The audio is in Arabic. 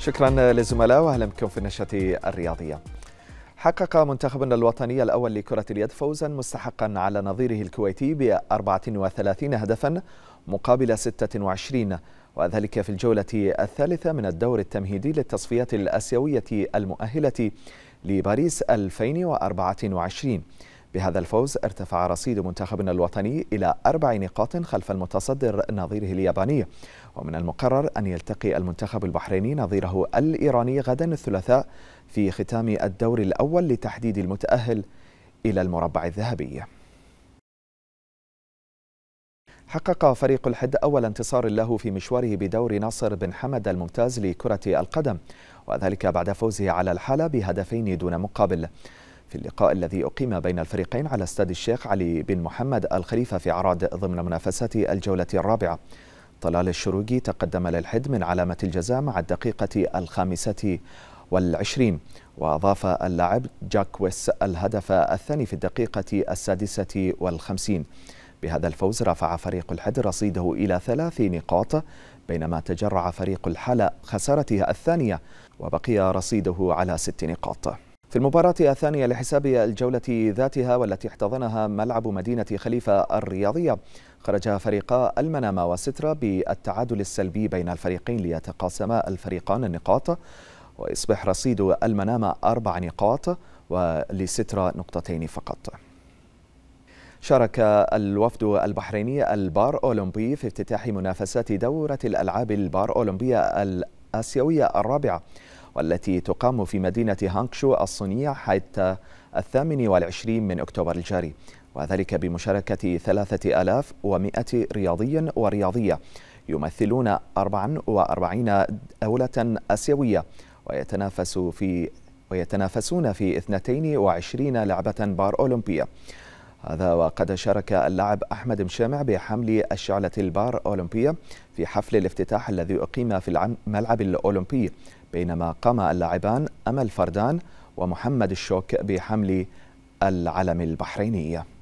شكرا للزملاء واهلا بكم في النشاه الرياضيه. حقق منتخبنا الوطني الأول لكرة اليد فوزا مستحقا على نظيره الكويتي ب 34 هدفا مقابل 26 وذلك في الجولة الثالثة من الدور التمهيدي للتصفيات الآسيوية المؤهلة لباريس 2024 بهذا الفوز ارتفع رصيد منتخبنا الوطني إلى أربع نقاط خلف المتصدر نظيره الياباني ومن المقرر أن يلتقي المنتخب البحريني نظيره الإيراني غدا الثلاثاء في ختام الدور الأول لتحديد المتأهل إلى المربع الذهبي حقق فريق الحد أول انتصار له في مشواره بدور ناصر بن حمد الممتاز لكرة القدم وذلك بعد فوزه على الحالة بهدفين دون مقابل في اللقاء الذي أقيم بين الفريقين على استاد الشيخ علي بن محمد الخليفة في عراد ضمن منافسات الجولة الرابعة طلال الشروقي تقدم للحد من علامة الجزاء مع الدقيقة الخامسة والعشرين وأضاف اللاعب جاكويس الهدف الثاني في الدقيقة السادسة والخمسين بهذا الفوز رفع فريق الحد رصيده إلى ثلاث نقاط بينما تجرع فريق الحالة خسارته الثانية وبقي رصيده على ست نقاط في المباراة الثانية لحساب الجولة ذاتها والتي احتضنها ملعب مدينة خليفة الرياضية خرج فريقا المنامة وسترة بالتعادل السلبي بين الفريقين ليتقاسما الفريقان النقاط ويصبح رصيد المنامة أربع نقاط ولسترة نقطتين فقط شارك الوفد البحريني البار أولمبي في افتتاح منافسات دورة الألعاب البار أولمبية الآسيوية الرابعة والتي تقام في مدينة هانكشو الصينية حتى الثامن والعشرين من أكتوبر الجاري وذلك بمشاركة ثلاثة آلاف ومائة رياضي ورياضية يمثلون 44 دولة آسيوية ويتنافس في ويتنافسون في 22 لعبة بار أولمبية هذا وقد شارك اللاعب أحمد مشامع بحمل الشعلة البار أولمبية في حفل الافتتاح الذي أقيم في الملعب الأولمبي بينما قام اللاعبان أمل فردان ومحمد الشوك بحمل العلم البحريني